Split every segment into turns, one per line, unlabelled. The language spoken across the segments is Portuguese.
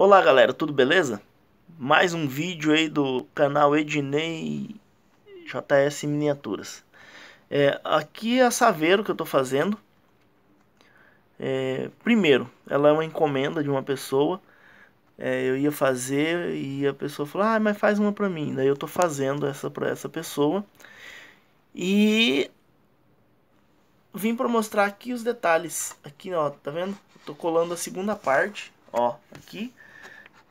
Olá galera, tudo beleza? Mais um vídeo aí do canal Ednei JS Miniaturas é, Aqui é a Saveiro que eu estou fazendo é, Primeiro, ela é uma encomenda de uma pessoa é, Eu ia fazer e a pessoa falou Ah, mas faz uma para mim Daí eu estou fazendo essa para essa pessoa E vim para mostrar aqui os detalhes Aqui ó, tá vendo? Estou tô colando a segunda parte ó, aqui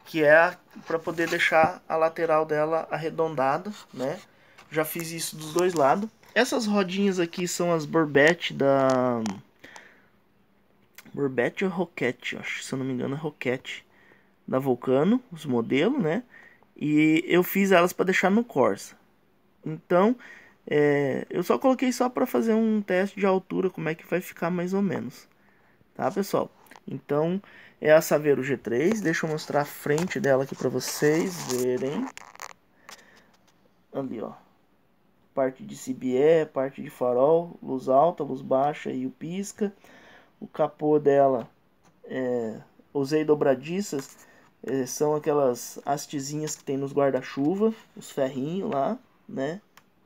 que é para poder deixar a lateral dela arredondada, né? Já fiz isso dos dois lados. Essas rodinhas aqui são as Borbette da... Borbette ou Roquette, acho, se eu não me engano é Roquette, da Vulcano, os modelos, né? E eu fiz elas para deixar no Corsa. Então, é, eu só coloquei só para fazer um teste de altura, como é que vai ficar mais ou menos. Tá, pessoal? Então, é a Saveiro G3. Deixa eu mostrar a frente dela aqui para vocês verem. Ali, ó. Parte de CBE, parte de farol, luz alta, luz baixa e o pisca. O capô dela, é, usei dobradiças, é, são aquelas hastezinhas que tem nos guarda-chuva, os ferrinhos lá, né?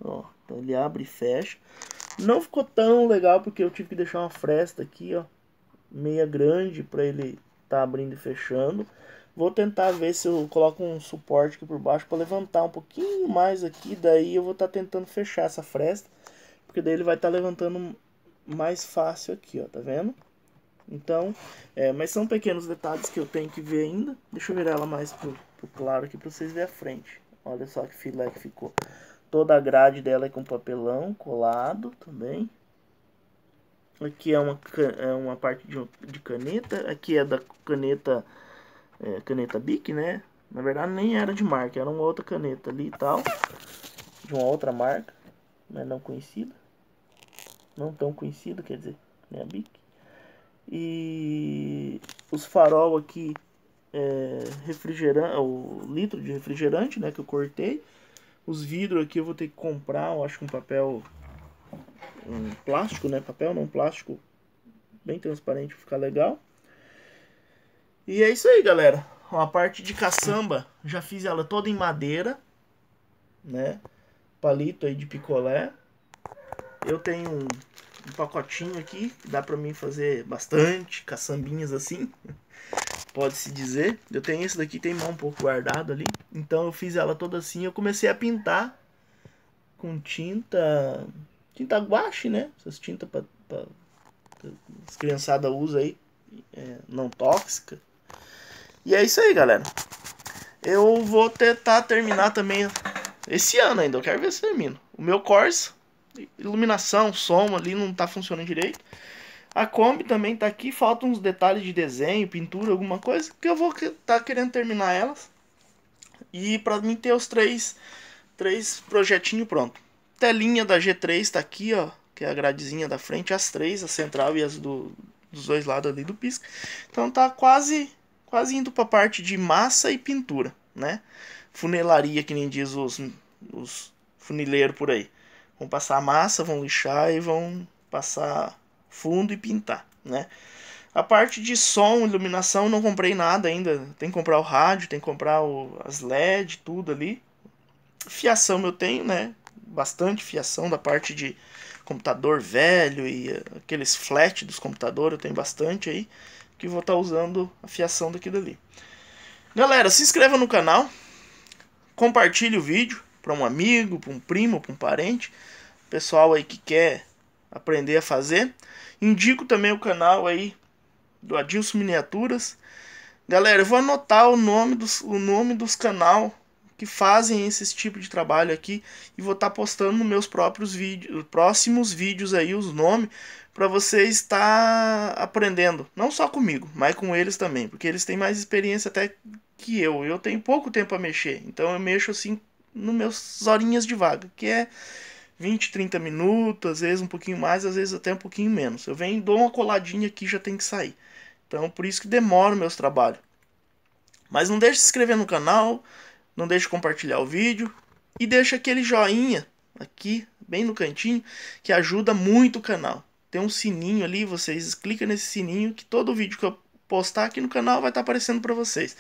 Ó, então ele abre e fecha. Não ficou tão legal porque eu tive que deixar uma fresta aqui, ó meia grande para ele estar tá abrindo e fechando. Vou tentar ver se eu coloco um suporte aqui por baixo para levantar um pouquinho mais aqui. Daí eu vou estar tá tentando fechar essa fresta, porque daí ele vai estar tá levantando mais fácil aqui, ó, tá vendo? Então, é, mas são pequenos detalhes que eu tenho que ver ainda. Deixa eu virar ela mais pro, pro claro aqui para vocês verem a frente. Olha só que filé que ficou. Toda a grade dela é com papelão colado também. Aqui é uma, é uma parte de, de caneta. Aqui é da caneta, é, caneta Bic, né? Na verdade nem era de marca, era uma outra caneta ali e tal. De uma outra marca, mas não conhecida. Não tão conhecida, quer dizer, né, a Bic. E os farol aqui, é, refrigerante, o litro de refrigerante, né, que eu cortei. Os vidros aqui eu vou ter que comprar, eu acho que um papel um plástico, né? Papel, não plástico bem transparente, ficar legal. E é isso aí, galera. a parte de caçamba, já fiz ela toda em madeira, né? Palito aí de picolé. Eu tenho um, um pacotinho aqui, dá pra mim fazer bastante caçambinhas assim, pode-se dizer. Eu tenho esse daqui, tem mão um pouco guardado ali. Então eu fiz ela toda assim, eu comecei a pintar com tinta tinta guache, né? Essas tintas pra, as criançadas usa aí, é, não tóxica. E é isso aí, galera. Eu vou tentar terminar também esse ano ainda, eu quero ver se termino. O meu Corsa, iluminação, som ali não tá funcionando direito. A Kombi também tá aqui, faltam uns detalhes de desenho, pintura, alguma coisa, que eu vou tá querendo terminar elas. E pra mim ter os três, três projetinhos pronto telinha da G3 tá aqui, ó, que é a gradezinha da frente, as três, a central e as do, dos dois lados ali do pisca. Então tá quase quase indo para a parte de massa e pintura, né? Funelaria, que nem diz os, os funileiros por aí. Vão passar massa, vão lixar e vão passar fundo e pintar, né? A parte de som, iluminação, não comprei nada ainda. Tem que comprar o rádio, tem que comprar o, as LED, tudo ali. Fiação eu tenho, né? bastante fiação da parte de computador velho e eh, aqueles flat dos computadores, eu tenho bastante aí, que vou estar tá usando a fiação daqui dali. Galera, se inscreva no canal, compartilhe o vídeo para um amigo, para um primo, para um parente, pessoal aí que quer aprender a fazer. Indico também o canal aí do Adilson Miniaturas. Galera, eu vou anotar o nome dos, o nome dos canal que fazem esse tipo de trabalho aqui e vou estar tá postando nos meus próprios vídeos, próximos vídeos aí os nomes para você estar aprendendo, não só comigo, mas com eles também, porque eles têm mais experiência até que eu. Eu tenho pouco tempo a mexer, então eu mexo assim nos meus horinhas de vaga, que é 20, 30 minutos, às vezes um pouquinho mais, às vezes até um pouquinho menos. Eu venho, dou uma coladinha aqui já tem que sair. Então por isso que demora o meu trabalho Mas não deixe de se inscrever no canal, não deixe de compartilhar o vídeo e deixa aquele joinha aqui, bem no cantinho, que ajuda muito o canal. Tem um sininho ali, vocês clicam nesse sininho que todo vídeo que eu postar aqui no canal vai estar tá aparecendo para vocês.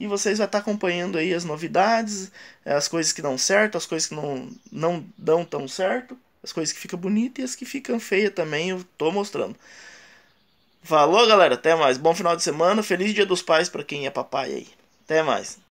E vocês vão estar tá acompanhando aí as novidades, eh, as coisas que dão certo, as coisas que não, não dão tão certo, as coisas que ficam bonitas e as que ficam feias também eu tô mostrando. Falou, galera. Até mais. Bom final de semana. Feliz Dia dos Pais para quem é papai aí. Até mais.